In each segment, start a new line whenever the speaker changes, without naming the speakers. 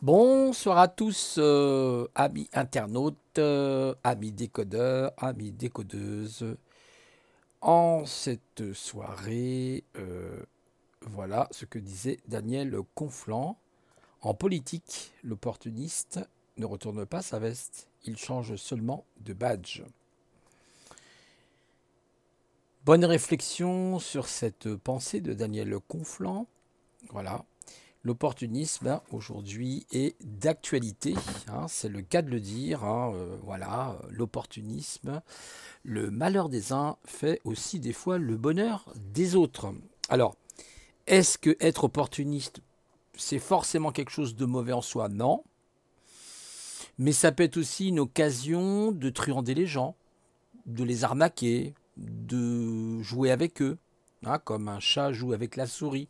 Bonsoir à tous, euh, amis internautes, euh, amis décodeurs, amis décodeuses. En cette soirée, euh, voilà ce que disait Daniel Conflant. En politique, l'opportuniste ne retourne pas sa veste, il change seulement de badge. Bonne réflexion sur cette pensée de Daniel Conflant. Voilà, L'opportunisme hein, aujourd'hui est d'actualité, hein, c'est le cas de le dire. Hein, euh, voilà, l'opportunisme, le malheur des uns fait aussi des fois le bonheur des autres. Alors, est-ce que être opportuniste, c'est forcément quelque chose de mauvais en soi Non. Mais ça peut être aussi une occasion de truander les gens, de les arnaquer, de jouer avec eux, comme un chat joue avec la souris.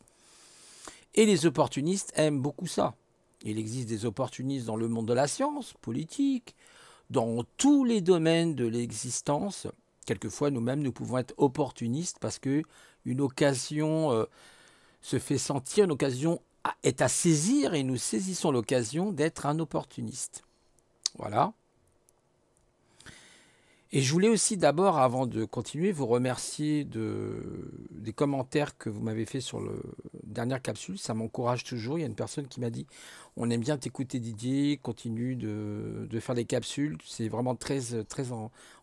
Et les opportunistes aiment beaucoup ça. Il existe des opportunistes dans le monde de la science, politique, dans tous les domaines de l'existence. Quelquefois, nous-mêmes, nous pouvons être opportunistes parce que une occasion euh, se fait sentir, une occasion est à saisir et nous saisissons l'occasion d'être un opportuniste. Voilà. Et je voulais aussi d'abord, avant de continuer, vous remercier de, des commentaires que vous m'avez fait sur le, dernière capsule, ça m'encourage toujours. Il y a une personne qui m'a dit On aime bien t'écouter, Didier, continue de, faire des capsules. C'est vraiment très, très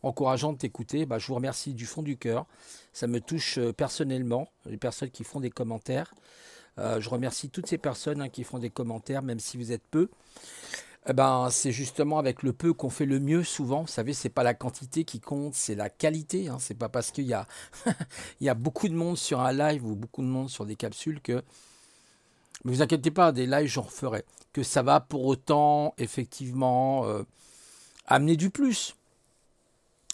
encourageant de t'écouter. Bah, je vous remercie du fond du cœur. Ça me touche euh, personnellement, les personnes qui font des commentaires. Euh, je remercie toutes ces personnes hein, qui font des commentaires, même si vous êtes peu. Eh ben, c'est justement avec le peu qu'on fait le mieux souvent. Vous savez, c'est pas la quantité qui compte, c'est la qualité. Hein. C'est pas parce qu'il y a, beaucoup de monde sur un live ou beaucoup de monde sur des capsules que. Ne vous inquiétez pas, des lives j'en referai. Que ça va pour autant effectivement euh, amener du plus.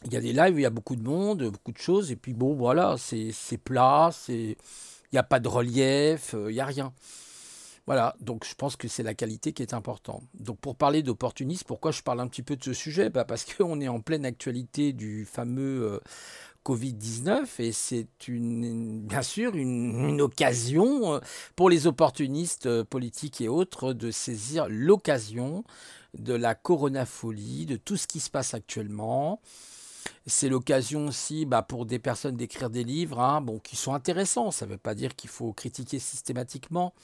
Il y a des lives où il y a beaucoup de monde, beaucoup de choses, et puis bon, voilà, c'est plat, il n'y a pas de relief, euh, il n'y a rien. Voilà, donc je pense que c'est la qualité qui est importante. Donc pour parler d'opportunisme, pourquoi je parle un petit peu de ce sujet bah Parce qu'on est en pleine actualité du fameux euh, Covid-19 et c'est bien sûr une, occasion euh, pour les opportunistes euh, politiques et autres de saisir l'occasion de la coronafolie, de tout ce qui se passe actuellement. C'est l'occasion aussi bah, pour des personnes d'écrire des livres hein, bon, qui sont intéressants, ça ne veut pas dire qu'il faut critiquer systématiquement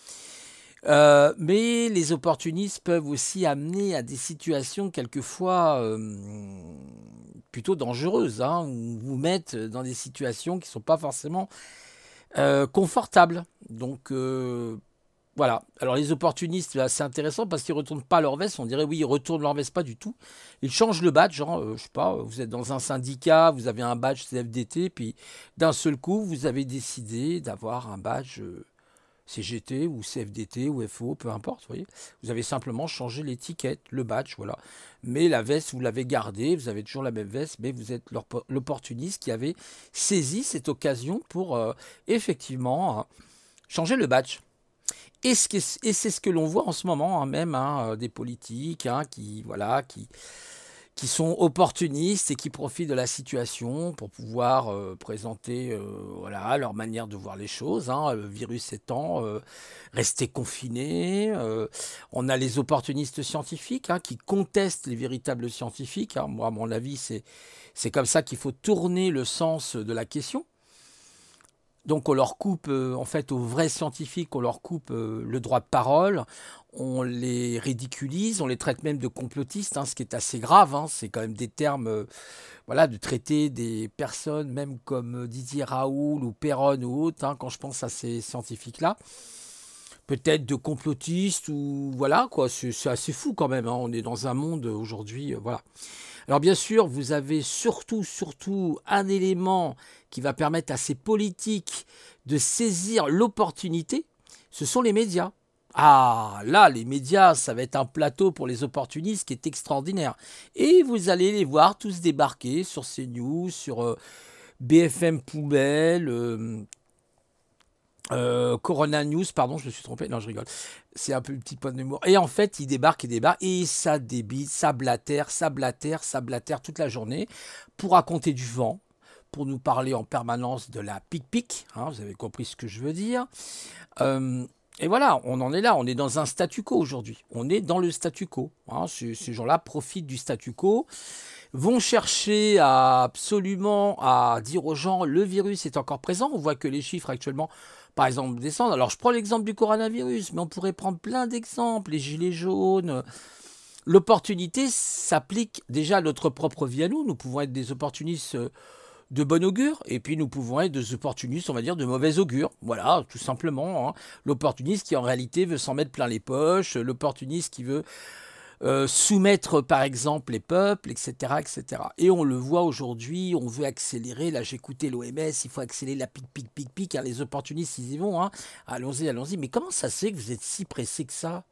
euh, mais les opportunistes peuvent aussi amener à des situations quelquefois euh, plutôt dangereuses, hein, où vous mettre dans des situations qui ne sont pas forcément euh, confortables. Donc voilà. Alors les opportunistes, c'est intéressant parce qu'ils ne retournent pas leur veste. On dirait oui, ils retournent leur veste, pas du tout. Ils changent le badge. Genre, hein, je sais pas, vous êtes dans un syndicat, vous avez un badge CFDT, puis d'un seul coup, vous avez décidé d'avoir un badge. CGT ou CFDT ou FO, peu importe, vous voyez. Vous avez simplement changé l'étiquette, le badge, voilà. Mais la veste, vous l'avez gardée, vous avez toujours la même veste, mais vous êtes l'opportuniste qui avait saisi cette occasion pour euh, effectivement euh, changer le badge. Et c'est ce que, l'on voit en ce moment, hein, même hein, euh, des politiques hein, qui, voilà, qui, qui sont opportunistes et qui profitent de la situation pour pouvoir euh, présenter euh, voilà, leur manière de voir les choses. Hein. le virus étant euh, rester confiné. Euh, on a les opportunistes scientifiques hein, qui contestent les véritables scientifiques. Hein. Moi, à mon avis, c'est comme ça qu'il faut tourner le sens de la question. Donc on leur coupe, euh, en fait, aux vrais scientifiques, on leur coupe euh, le droit de parole, on les ridiculise, on les traite même de complotistes, hein, ce qui est assez grave. Hein. c'est quand même des termes, euh, voilà, de traiter des personnes, même comme Didier Raoul ou Perron ou autres, hein, quand je pense à ces scientifiques-là peut-être de complotistes ou voilà quoi, c'est assez fou quand même. Hein. On est dans un monde euh, aujourd'hui, euh, voilà. Alors bien sûr, vous avez surtout, surtout un élément qui va permettre à ces politiques de saisir l'opportunité. Ce sont les médias. Ah, là, les médias, ça va être un plateau pour les opportunistes qui est extraordinaire. Et vous allez les voir tous débarquer sur CNews, sur euh, BFM Poubelle, euh, Corona News, pardon, je me suis trompé, non je rigole, c'est un peu une petite pointe d'humour. Et en fait, il débarque, il débarque, et ça débite, ça blatère, ça blatère, ça blatère toute la journée pour raconter du vent, pour nous parler en permanence de la pic-pic, hein, vous avez compris ce que je veux dire. Euh, et voilà, on en est là, on est dans un statu quo aujourd'hui, on est dans le statu quo. Hein. ces, gens-là profitent du statu quo vont chercher absolument à dire aux gens le virus est encore présent. On voit que les chiffres actuellement par exemple, descendre. Alors, je prends l'exemple du coronavirus, mais on pourrait prendre plein d'exemples, les gilets jaunes. L'opportunité s'applique déjà à notre propre vie à nous. Nous pouvons être des opportunistes euh, de bon augure, et puis nous pouvons être des opportunistes, on va dire, de mauvais augure. Voilà, tout simplement. Hein. L'opportuniste qui, en réalité, veut s'en mettre plein les poches, l'opportuniste qui veut euh, soumettre par exemple les peuples, etc. etc. Et on le voit aujourd'hui, on veut accélérer, là j'écoutais l'OMS, il faut accélérer la pic, pic, pic, pique hein. car les opportunistes ils y vont, hein. allons-y, allons-y, mais comment ça se fait que vous êtes si pressé que ça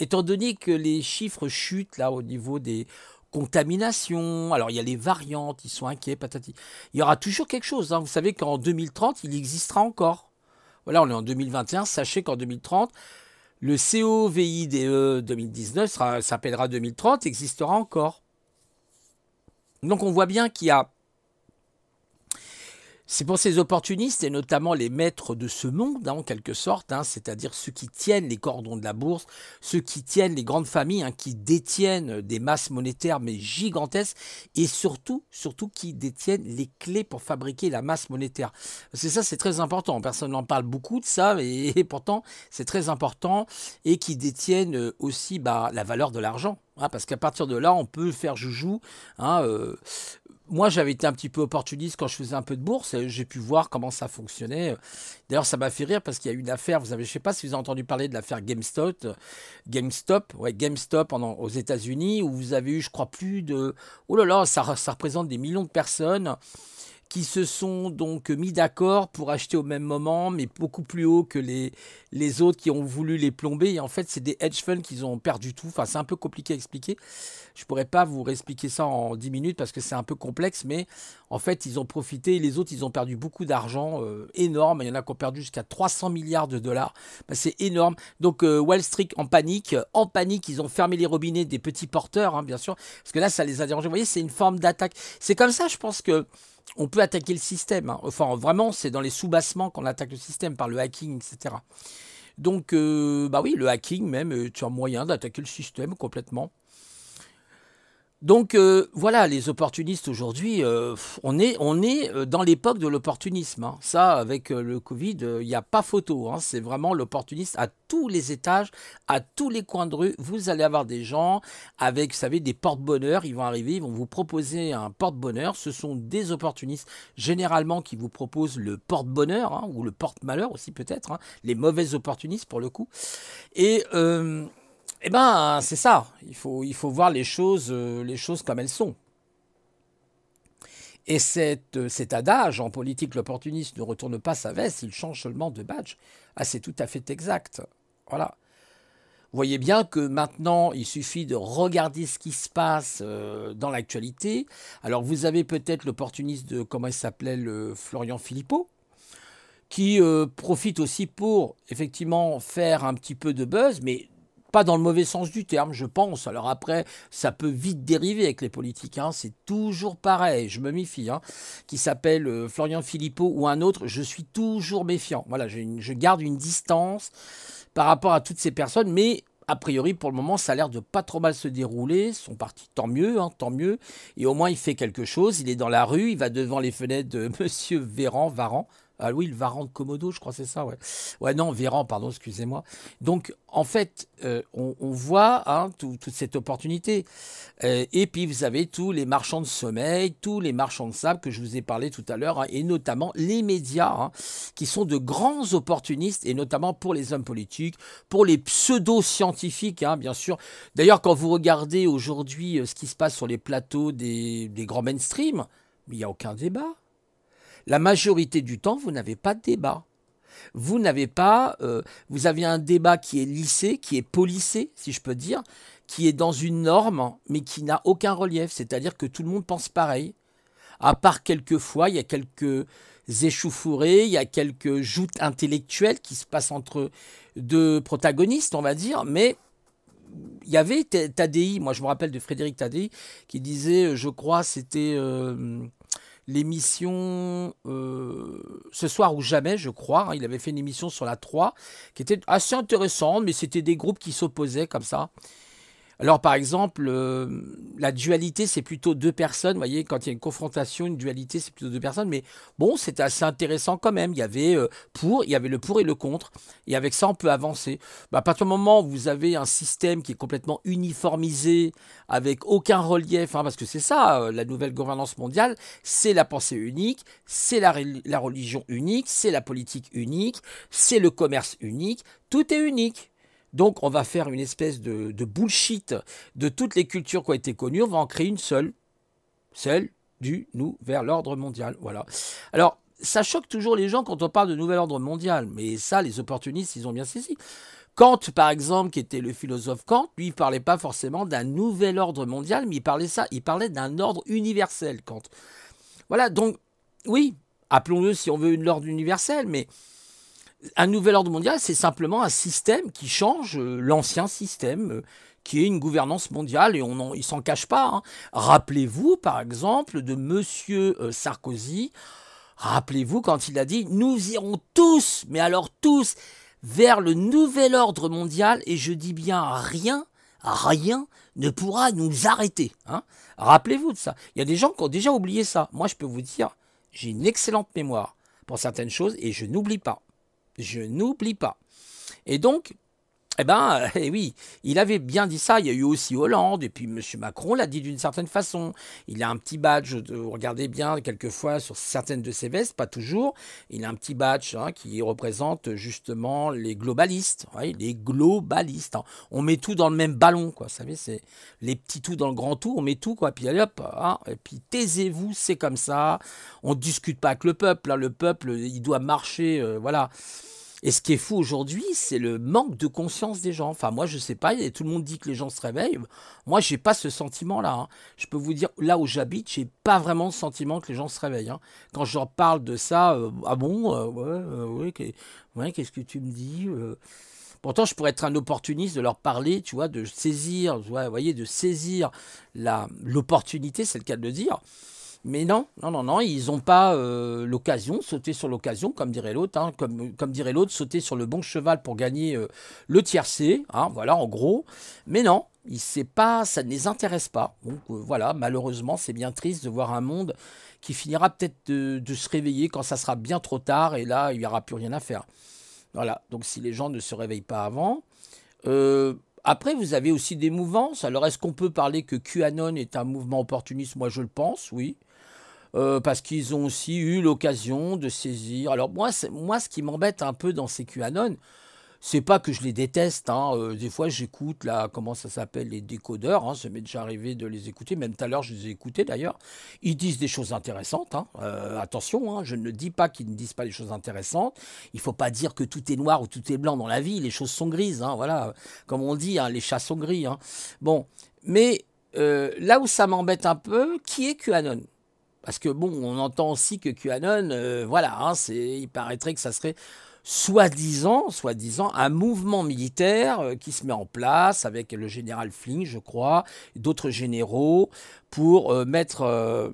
Étant donné que les chiffres chutent là au niveau des contaminations, alors il y a les variantes, ils sont inquiets, patati. Il y aura toujours quelque chose, hein. vous savez qu'en 2030, il existera encore. Voilà, on est en 2021, sachez qu'en 2030, le COVIDE e 2019 s'appellera 2030, existera encore. Donc on voit bien qu'il y a c'est pour ces opportunistes, et notamment les maîtres de ce monde, en quelque sorte, hein, c'est-à-dire ceux qui tiennent les cordons de la bourse, ceux qui tiennent les grandes familles, hein, qui détiennent des masses monétaires mais gigantesques, et surtout, surtout qui détiennent les clés pour fabriquer la masse monétaire. C'est ça, c'est très important. Personne n'en parle beaucoup de ça, et, pourtant, c'est très important, et qui détiennent aussi bah, la valeur de l'argent. Hein, parce qu'à partir de là, on peut faire joujou. Hein, euh, moi, j'avais été un petit peu opportuniste quand je faisais un peu de bourse. J'ai pu voir comment ça fonctionnait. D'ailleurs, ça m'a fait rire parce qu'il y a eu une affaire. Vous avez, je sais pas si vous avez entendu parler de l'affaire GameStop. GameStop, ouais, GameStop aux États-Unis, où vous avez eu, je crois, plus de. Oh là là, ça représente des millions de personnes qui se sont donc mis d'accord pour acheter au même moment, mais beaucoup plus haut que les, les autres qui ont voulu les plomber. Et en fait, c'est des hedge funds qui ont perdu tout. Enfin, c'est un peu compliqué à expliquer. Je pourrais pas vous réexpliquer ça en 10 minutes parce que c'est un peu complexe, mais en fait, ils ont profité. Les autres, ils ont perdu beaucoup d'argent euh, énorme. Il y en a qui ont perdu jusqu'à 300 milliards de dollars. Bah, c'est énorme. Donc, euh, Wall Street en panique. En panique, ils ont fermé les robinets des petits porteurs, hein, bien sûr, parce que là, ça les a dérangés. Vous voyez, c'est une forme d'attaque. C'est comme ça, je pense que on peut attaquer le système. Hein. Enfin, vraiment, c'est dans les soubassements qu'on attaque le système par le hacking, etc. Donc, euh, bah oui, le hacking même, euh, tu as moyen d'attaquer le système complètement. Donc euh, voilà, les opportunistes aujourd'hui, euh, on, est, on est euh, dans l'époque de l'opportunisme. Hein. Ça, avec le Covid, il n'y a pas photo. Hein. C'est vraiment l'opportuniste à tous les étages, à tous les coins de rue. Vous allez avoir des gens avec, vous savez, des porte bonheur Ils vont arriver, ils vont vous proposer un porte-bonheur. Ce sont des opportunistes généralement qui vous proposent le porte-bonheur hein, ou le porte-malheur aussi peut-être. Les mauvais opportunistes pour le coup. Et eh ben, c'est ça. Il faut, il faut voir les choses, euh, les choses comme elles sont. Et cet, euh, cet adage, en politique, l'opportuniste ne retourne pas sa veste, il change seulement de badge. Ah, c'est tout à fait exact. Voilà. Vous voyez bien que maintenant, il suffit de regarder ce qui se passe euh, dans l'actualité. Alors, vous avez peut-être l'opportuniste de, comment il s'appelait, le Florian Philippot, qui profite aussi pour, effectivement, faire un petit peu de buzz, mais pas dans le mauvais sens du terme, je pense. Alors après, ça peut vite dériver avec les politiques. Hein. C'est toujours pareil. Je me méfie. Hein. Qui s'appelle euh, Florian Philippot ou un autre, je suis toujours méfiant. Voilà, une, je garde une distance par rapport à toutes ces personnes, mais a priori, pour le moment, ça a l'air de pas trop mal se dérouler. Son parti, tant mieux, hein, tant mieux. Et au moins, il fait quelque chose. Il est dans la rue, il va devant les fenêtres de Monsieur Véran, Varan, ah oui, le Varan de Komodo, je crois c'est ça, ouais. Ouais, non, Véran, pardon, excusez-moi. Donc, en fait, euh, on, voit hein, toute cette opportunité. Euh, et puis, vous avez tous les marchands de sommeil, tous les marchands de sable que je vous ai parlé tout à l'heure, hein, et notamment les médias, hein, qui sont de grands opportunistes, et notamment pour les hommes politiques, pour les pseudo-scientifiques, bien sûr. D'ailleurs, quand vous regardez aujourd'hui euh, ce qui se passe sur les plateaux des, des grands mainstream, il n'y a aucun débat. La majorité du temps, vous n'avez pas de débat. Vous n'avez pas, euh, vous avez un débat qui est lissé, qui est polissé, si je peux dire, qui est dans une norme, mais qui n'a aucun relief. C'est-à-dire que tout le monde pense pareil. À part quelques fois, il y a quelques échauffourées, il y a quelques joutes intellectuelles qui se passent entre deux protagonistes, on va dire, mais il y avait Tadei, moi je me rappelle de Frédéric Tadei, qui disait, euh, je crois, c'était... Euh, l'émission euh, Ce soir ou jamais, je crois. Hein, il avait fait une émission sur la 3 qui était assez intéressante, mais c'était des groupes qui s'opposaient comme ça. Alors par exemple, euh, la dualité, c'est plutôt deux personnes. Vous voyez, quand il y a une confrontation, une dualité, c'est plutôt deux personnes. Mais bon, c'est assez intéressant quand même. Il y avait euh, pour, il y avait le pour et le contre. Et avec ça, on peut avancer. Bah, à partir du moment où vous avez un système qui est complètement uniformisé, avec aucun relief, enfin parce que c'est ça, euh, la nouvelle gouvernance mondiale, c'est la pensée unique, c'est la, la religion unique, c'est la politique unique, c'est le commerce unique. Tout est unique. Donc on va faire une espèce de, bullshit de toutes les cultures qui ont été connues, on va en créer une seule, celle du nous vers l'ordre mondial. Voilà. Alors ça choque toujours les gens quand on parle de nouvel ordre mondial, mais ça les opportunistes ils ont bien saisi. Kant, par exemple, qui était le philosophe Kant, lui, il parlait pas forcément d'un nouvel ordre mondial, mais il parlait ça, il parlait d'un ordre universel, Kant. Voilà, donc, oui, appelons-le si on veut une ordre universel, mais un nouvel ordre mondial, c'est simplement un système qui change euh, l'ancien système, euh, qui est une gouvernance mondiale, et on ne s'en cache pas. Hein. Rappelez-vous, par exemple, de Monsieur euh, Sarkozy. Rappelez-vous quand il a dit Nous irons tous, mais alors tous, vers le nouvel ordre mondial, et je dis bien rien, rien ne pourra nous arrêter. Hein. Rappelez-vous de ça. Il y a des gens qui ont déjà oublié ça. Moi, je peux vous dire, j'ai une excellente mémoire pour certaines choses, et je n'oublie pas. Je n'oublie pas. Et donc, eh bien, euh, eh oui, il avait bien dit ça. Il y a eu aussi Hollande, et puis M. Macron l'a dit d'une certaine façon. Il a un petit badge, regardez bien, quelquefois sur certaines de ses vestes, pas toujours. Il a un petit badge hein, qui représente justement les globalistes. les globalistes. On met tout dans le même ballon, quoi. Vous savez, c'est les petits tout dans le grand tout, on met tout, quoi. Puis allez hop, hein, et puis taisez-vous, c'est comme ça. On ne discute pas avec le peuple. Hein. Le peuple, il doit marcher, euh, voilà. Et ce qui est fou aujourd'hui, c'est le manque de conscience des gens. Enfin, moi, je sais pas, tout le monde dit que les gens se réveillent. Moi, j'ai pas ce sentiment-là. Hein. Je peux vous dire, là où j'habite, j'ai pas vraiment le sentiment que les gens se réveillent. Hein. Quand je leur parle de ça, euh, ah bon, euh, euh, ouais, qu'est-ce que tu me dis Pourtant, je pourrais être un opportuniste de leur parler, tu vois, de saisir, vous voyez, de saisir l'opportunité, c'est le cas de le dire mais non, non, non, non, ils n'ont pas euh, l'occasion, sauter sur l'occasion, comme dirait l'autre, hein, comme, comme, dirait l'autre, sauter sur le bon cheval pour gagner euh, le tiercé, hein, voilà, en gros. Mais non, il pas, ça ne les intéresse pas. Donc euh, voilà, malheureusement, c'est bien triste de voir un monde qui finira peut-être de, se réveiller quand ça sera bien trop tard, et là, il n'y aura plus rien à faire. Voilà, donc si les gens ne se réveillent pas avant. Après, vous avez aussi des mouvances. Alors, est-ce qu'on peut parler que QAnon est un mouvement opportuniste Moi, je le pense, oui. Euh, parce qu'ils ont aussi eu l'occasion de saisir. Alors moi, moi ce qui m'embête un peu dans ces QAnon, c'est pas que je les déteste. Hein. Euh, des fois, j'écoute là, comment ça s'appelle, les décodeurs. Hein. Ça m'est déjà arrivé de les écouter. Même tout à l'heure, je les ai écoutés d'ailleurs. Ils disent des choses intéressantes. Hein. Euh, attention, je ne dis pas qu'ils ne disent pas des choses intéressantes. Il faut pas dire que tout est noir ou tout est blanc dans la vie. Les choses sont grises. Voilà, comme on dit, les chats sont gris. Bon, mais là où ça m'embête un peu, qui est QAnon parce que bon, on entend aussi que QAnon, euh, voilà, hein, il paraîtrait que ça serait soi-disant, soi-disant, un mouvement militaire euh, qui se met en place avec le général Flynn, je crois, d'autres généraux pour euh, mettre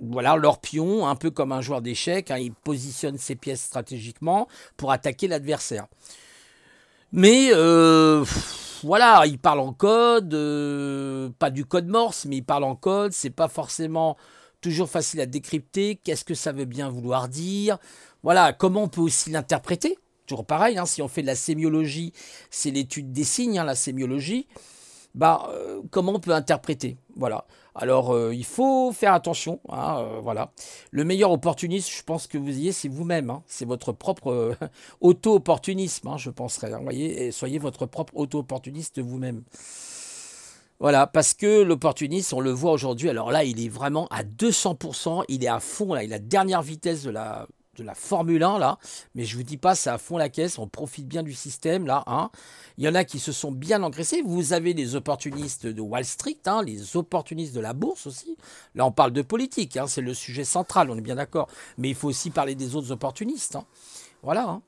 voilà, leur pion, un peu comme un joueur d'échecs, hein, il positionne ses pièces stratégiquement pour attaquer l'adversaire. Mais voilà, il parle en code, pas du code morse, mais il parle en code, c'est pas forcément toujours facile à décrypter. Qu'est-ce que ça veut bien vouloir dire Voilà, comment on peut aussi l'interpréter Toujours pareil, hein, si on fait de la sémiologie, c'est l'étude des signes, hein, la sémiologie. Bah, euh, comment on peut interpréter Voilà. Alors, euh, il faut faire attention. Hein, euh, voilà. Le meilleur opportuniste, je pense que vous ayez, c'est vous-même. C'est votre propre auto-opportunisme, je penserais. voyez, et soyez votre propre auto-opportuniste vous-même. Voilà, parce que l'opportuniste, on le voit aujourd'hui, alors là, il est vraiment à 200%, il est à fond, là, il a la dernière vitesse de la, de la Formule 1, là. Mais je vous dis pas, c'est à fond la caisse, on profite bien du système, là. Hein. Il y en a qui se sont bien engraissés. Vous avez les opportunistes de Wall Street, hein, les opportunistes de la bourse aussi. Là, on parle de politique, hein, c'est le sujet central, on est bien d'accord. Mais il faut aussi parler des autres opportunistes. Hein. Voilà.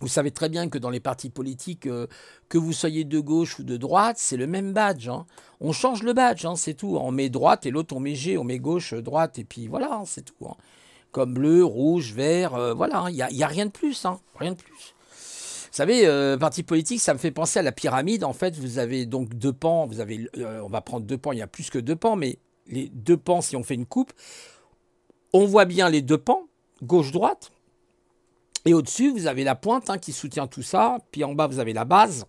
Vous savez très bien que dans les partis politiques, euh, que vous soyez de gauche ou de droite, c'est le même badge. Hein. On change le badge, hein, c'est tout. Hein. On met droite et l'autre on met G, on met gauche, euh, droite, et puis voilà, c'est tout. Comme bleu, rouge, vert, euh, voilà, il n'y a, a, rien de plus, rien de plus. Vous savez, parti politique, ça me fait penser à la pyramide. En fait, vous avez donc deux pans, vous avez, on va prendre deux pans, il y a plus que deux pans, mais les deux pans, si on fait une coupe, on voit bien les deux pans, gauche-droite, et au-dessus, vous avez la pointe hein, qui soutient tout ça. Puis en bas, vous avez la base.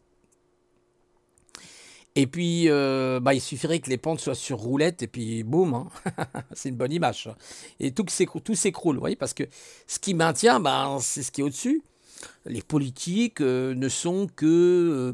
Et puis, euh, bah, il suffirait que les pentes soient sur roulette et puis boum, hein, c'est une bonne image. Et tout, s'écroule, vous voyez, parce que ce qui maintient, bah, c'est ce qui est au-dessus. Les politiques euh, ne sont que... Euh,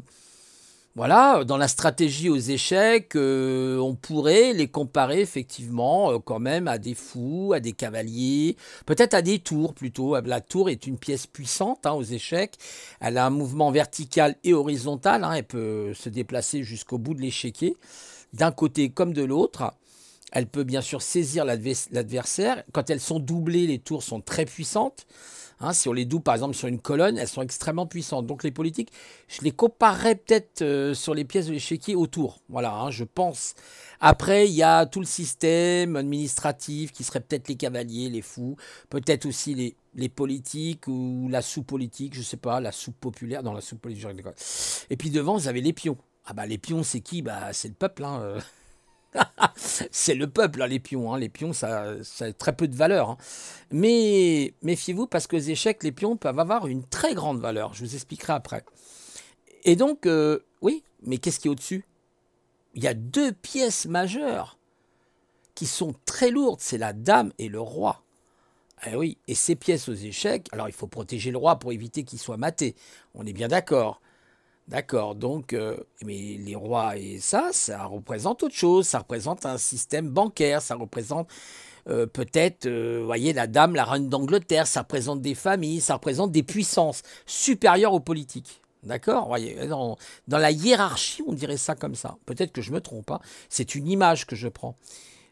voilà, dans la stratégie aux échecs, euh, on pourrait les comparer effectivement euh, quand même à des fous, à des cavaliers, peut-être à des tours plutôt. La tour est une pièce puissante hein, aux échecs. Elle a un mouvement vertical et horizontal. Hein, elle peut se déplacer jusqu'au bout de l'échiquier, d'un côté comme de l'autre. Elle peut bien sûr saisir l'adversaire. Quand elles sont doublées, les tours sont très puissantes. Hein, si on les double par exemple sur une colonne, elles sont extrêmement puissantes. Donc les politiques, je les comparerais peut-être euh, sur les pièces de l'échiquier autour. Voilà, hein, je pense. Après, il y a tout le système administratif qui serait peut-être les cavaliers, les fous, peut-être aussi les, politiques ou la sous-politique, je sais pas, la sous-populaire, dans la sous-politique. Et puis devant, vous avez les pions. Ah bah les pions, c'est qui Bah c'est le peuple. Hein, euh. c'est le peuple, hein, les pions. Hein. Les pions, ça, ça, a très peu de valeur. Hein. Mais méfiez-vous parce que les échecs, les pions peuvent avoir une très grande valeur. Je vous expliquerai après. Et donc, euh, oui, mais qu'est-ce qui est au-dessus Il y a deux pièces majeures qui sont très lourdes. C'est la dame et le roi. Eh oui, et ces pièces aux échecs, alors il faut protéger le roi pour éviter qu'il soit maté. On est bien d'accord. D'accord, donc euh, mais les rois et ça, ça représente autre chose, ça représente un système bancaire, ça représente euh, peut-être, euh, vous voyez, la dame, la reine d'Angleterre, ça représente des familles, ça représente des puissances supérieures aux politiques. D'accord voyez, dans, la hiérarchie, on dirait ça comme ça. Peut-être que je me trompe, pas, hein. c'est une image que je prends.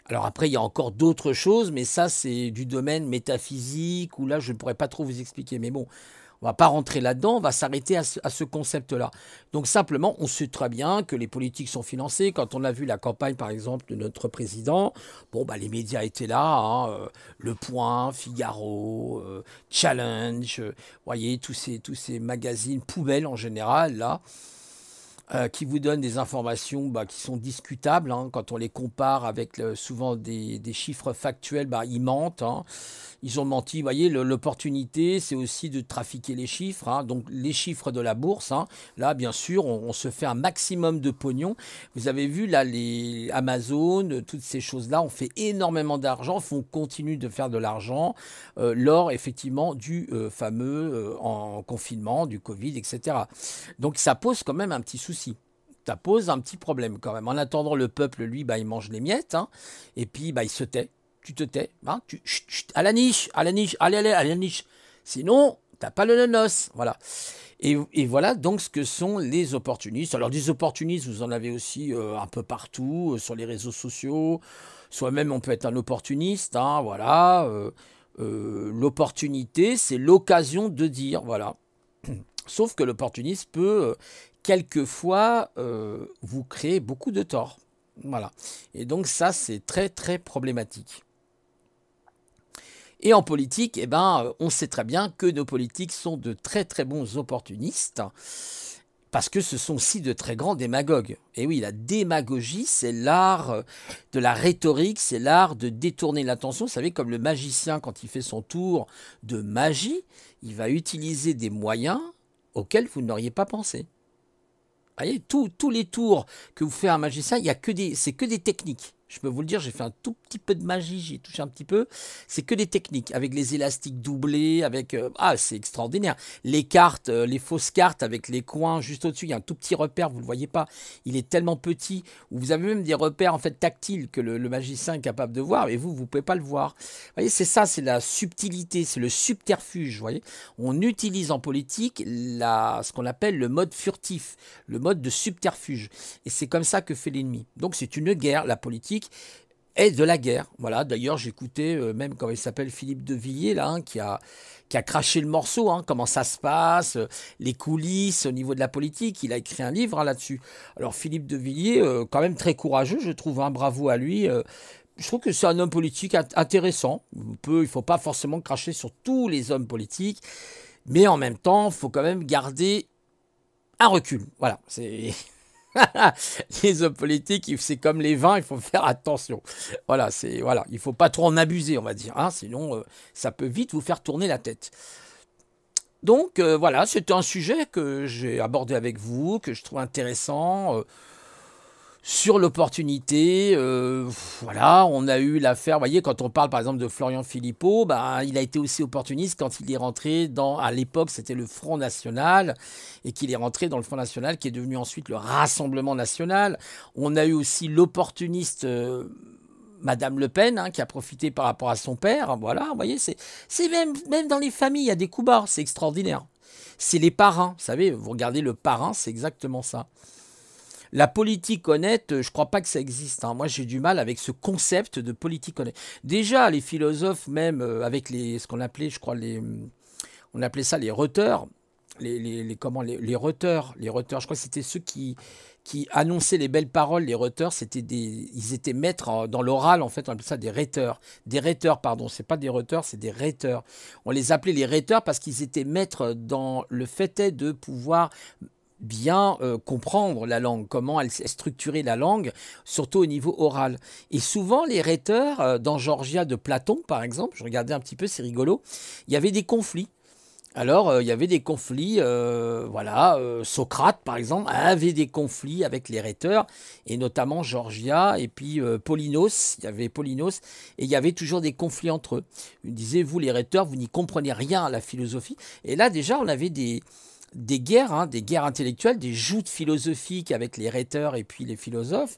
Alors après, il y a encore d'autres choses, mais ça, c'est du domaine métaphysique, où là, je ne pourrais pas trop vous expliquer. Mais bon, on va pas rentrer là-dedans, on va s'arrêter à ce, concept-là. Donc simplement, on sait très bien que les politiques sont financées. Quand on a vu la campagne, par exemple, de notre président, bon, bah, les médias étaient là, hein, euh, Le Point, Figaro, euh, Challenge, vous euh, voyez, tous ces, tous ces magazines poubelles en général, là. Euh, qui vous donnent des informations bah, qui sont discutables. Hein. quand on les compare avec souvent des, chiffres factuels, bah, ils mentent. Hein. Ils ont menti. Vous voyez, l'opportunité, c'est aussi de trafiquer les chiffres. Hein. donc, les chiffres de la bourse. Là, bien sûr, on, se fait un maximum de pognon. Vous avez vu, là, les Amazon, toutes ces choses-là, on fait énormément d'argent. On continue de faire de l'argent euh, lors, effectivement, du euh, fameux en confinement, du Covid, etc. Donc, ça pose quand même un petit souci souci. Ça pose un petit problème quand même. En attendant, le peuple, lui, bah, il mange les miettes, hein. et puis bah, il se tait. Tu te tais, hein. tu, à la niche, à la niche, allez, allez, à la niche. Sinon, t'as pas le nonos. Voilà. Et, et, voilà donc ce que sont les opportunistes. Alors des opportunistes, vous en avez aussi euh, un peu partout, euh, sur les réseaux sociaux. Soi-même, on peut être un opportuniste. Hein. voilà. Euh, l'opportunité, c'est l'occasion de dire. Voilà. Sauf que l'opportuniste peut quelquefois, euh, vous créez beaucoup de tort. Voilà. Et donc ça, c'est très très problématique. Et en politique, eh ben, euh, on sait très bien que nos politiques sont de très très bons opportunistes, parce que ce sont aussi de très grands démagogues. Et oui, la démagogie, c'est l'art euh, de la rhétorique, c'est l'art de détourner l'attention. Vous savez, comme le magicien, quand il fait son tour de magie, il va utiliser des moyens auxquels vous n'auriez pas pensé voyez, tous les tours que vous faites un magicien, il y a que des, c'est que des techniques. Je peux vous le dire, j'ai fait un tout petit peu de magie, j'ai touché un petit peu. C'est que des techniques, avec les élastiques doublés, avec... Euh, ah, c'est extraordinaire. Les cartes, euh, les fausses cartes, avec les coins juste au-dessus, il y a un tout petit repère, vous ne le voyez pas. Il est tellement petit, où vous avez même des repères en fait tactiles que le, magicien est capable de voir, et vous, vous ne pouvez pas le voir. Vous voyez, c'est ça, c'est la subtilité, c'est le subterfuge, vous voyez. On utilise en politique la, ce qu'on appelle le mode furtif, le mode de subterfuge. Et c'est comme ça que fait l'ennemi. Donc c'est une guerre, la politique est et de la guerre. Voilà, d'ailleurs, j'écoutais euh, même quand il s'appelle Philippe de Villiers, là, hein, qui, a, qui a craché le morceau, hein, comment ça se passe, euh, les coulisses au niveau de la politique. Il a écrit un livre hein, là-dessus. Alors, Philippe de Villiers, euh, quand même très courageux, je trouve, un bravo à lui. je trouve que c'est un homme politique intéressant. On peut, il ne faut pas forcément cracher sur tous les hommes politiques, mais en même temps, il faut quand même garder un recul. Voilà, c'est. les hommes politiques, c'est comme les vins, il faut faire attention. Voilà, c'est voilà, il faut pas trop en abuser, on va dire, hein, sinon euh, ça peut vite vous faire tourner la tête. Donc euh, voilà, c'était un sujet que j'ai abordé avec vous, que je trouve intéressant. Euh, sur l'opportunité. Euh, voilà, on a eu l'affaire. Vous voyez, quand on parle par exemple de Florian Philippot, bah, il a été aussi opportuniste quand il est rentré dans, à l'époque, c'était le Front National, et qu'il est rentré dans le Front National, qui est devenu ensuite le Rassemblement National. On a eu aussi l'opportuniste. Euh, Madame Le Pen, hein, qui a profité par rapport à son père, voilà, vous voyez, c'est même, même dans les familles, il y a des coups bas, c'est extraordinaire. C'est les parrains, vous savez, vous regardez le parrain, c'est exactement ça. La politique honnête, je crois pas que ça existe. Hein. Moi, j'ai du mal avec ce concept de politique honnête. Déjà, les philosophes, même euh, avec les, ce qu'on appelait, je crois, les, hmm, on appelait ça les reteurs les, les, les, comment les, les je crois que c'était ceux qui qui annonçaient les belles paroles, les reteurs c'était des ils étaient maîtres dans l'oral en fait, on appelait ça des rhéteurs, des rhéteurs pardon, c'est pas des reteurs c'est des rhéteurs. On les appelait les rhéteurs parce qu'ils étaient maîtres dans le fait de pouvoir bien euh, comprendre la langue, comment elle est structurée la langue, surtout au niveau oral. Et souvent, les rhéteurs, euh, dans Georgia de Platon, par exemple, je regardais un petit peu, c'est rigolo, il y avait des conflits. Alors, euh, il y avait des conflits, voilà, Socrate, par exemple, avait des conflits avec les rhéteurs, et notamment Georgia, et puis Polinos, il y avait Polinos, et il y avait toujours des conflits entre eux. Ils disaient, vous les rhéteurs, vous n'y comprenez rien à la philosophie. Et là, déjà, on avait des, des guerres, hein, des guerres intellectuelles, des joutes philosophiques avec les rhéteurs et puis les philosophes,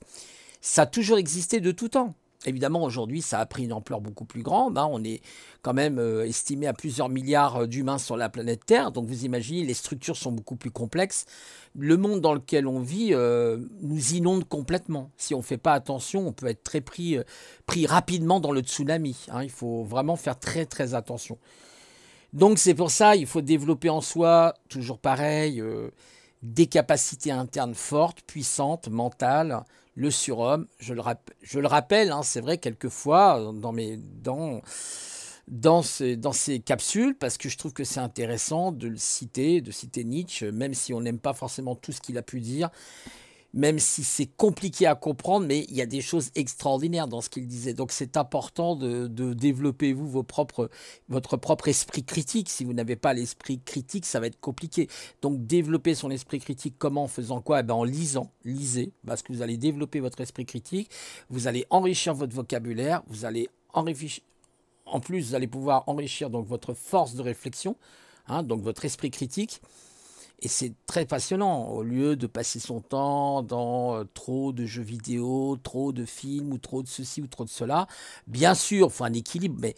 ça a toujours existé de tout temps. Évidemment, aujourd'hui, ça a pris une ampleur beaucoup plus grande. Hein. On est quand même euh, estimé à plusieurs milliards euh, d'humains sur la planète Terre. Donc vous imaginez, les structures sont beaucoup plus complexes. Le monde dans lequel on vit euh, nous inonde complètement. Si on ne fait pas attention, on peut être très pris, pris rapidement dans le tsunami. Hein. Il faut vraiment faire très très attention. Donc c'est pour ça, il faut développer en soi, toujours pareil, euh, des capacités internes fortes, puissantes, mentales, le surhomme. Je le, je le rappelle, hein, c'est vrai, quelquefois, euh, dans mes... Dans, dans, dans ces capsules, parce que je trouve que c'est intéressant de le citer, de citer Nietzsche, même si on n'aime pas forcément tout ce qu'il a pu dire même si c'est compliqué à comprendre, mais il y a des choses extraordinaires dans ce qu'il disait. Donc c'est important de, développer, vous, votre propre esprit critique. Si vous n'avez pas l'esprit critique, ça va être compliqué. Donc développer son esprit critique, comment En faisant quoi eh ben, En lisant, lisez, parce que vous allez développer votre esprit critique, vous allez enrichir votre vocabulaire, vous allez enrichir... En plus, vous allez pouvoir enrichir donc votre force de réflexion, hein, donc votre esprit critique. Et c'est très passionnant, au lieu de passer son temps dans euh, trop de jeux vidéo, trop de films, ou trop de ceci, ou trop de cela. Bien sûr, il faut un équilibre, mais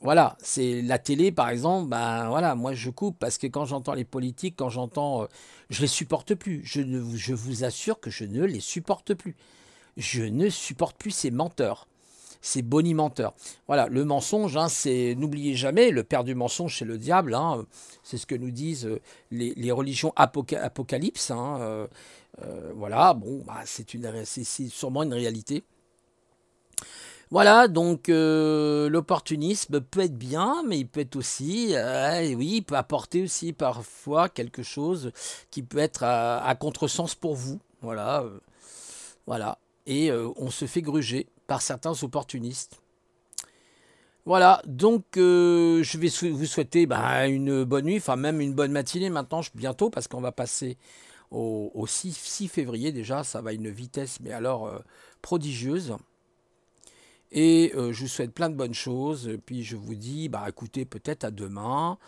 voilà, c'est la télé, par exemple, ben voilà, moi je coupe, parce que quand j'entends les politiques, quand j'entends, euh, je les supporte plus. Je, ne, je vous assure que je ne les supporte plus. Je ne supporte plus ces menteurs c'est bonimenteur. Voilà, le mensonge, hein, c'est n'oubliez jamais, le père du mensonge, c'est le diable. Hein. c'est ce que nous disent euh, les, religions apocalypses. apocalypse. Hein, euh, euh, voilà, bon, bah, c'est sûrement une réalité. Voilà, donc l'opportunisme peut être bien, mais il peut être aussi, eh oui, il peut apporter aussi parfois quelque chose qui peut être à, contresens pour vous. Voilà, voilà. Et on se fait gruger par certains opportunistes. Voilà, donc euh, je vais vous souhaiter ben, une bonne nuit, enfin même une bonne matinée maintenant, bientôt, parce qu'on va passer au, 6, février déjà, ça va à une vitesse, mais alors euh, prodigieuse. Et euh, je vous souhaite plein de bonnes choses, puis je vous dis, bah, écoutez, peut-être à demain.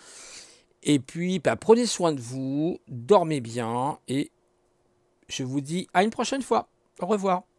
Et puis, bah, prenez soin de vous, dormez bien, et je vous dis à une prochaine fois. Au revoir.